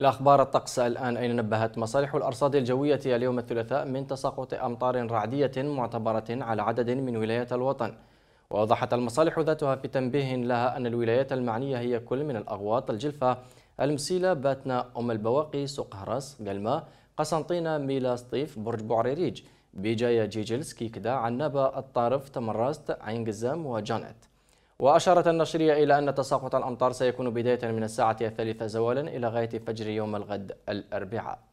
الأخبار الطقس الآن أين نبهت مصالح الأرصاد الجوية اليوم الثلاثاء من تساقط أمطار رعدية معتبرة على عدد من ولايات الوطن وأوضحت المصالح ذاتها في تنبيه لها أن الولايات المعنية هي كل من الأغواط الجلفة المسيلة باتنا أم البواقي سقهرس قلما قلمة قسنطينة ميلا سطيف برج بوعريريج بجاية جيجلس كيكدا عنابة الطارف تمرست عين قزام وجانت وأشارت النشرية إلى أن تساقط الأمطار سيكون بداية من الساعة الثالثة زوالا إلى غاية فجر يوم الغد الأربعاء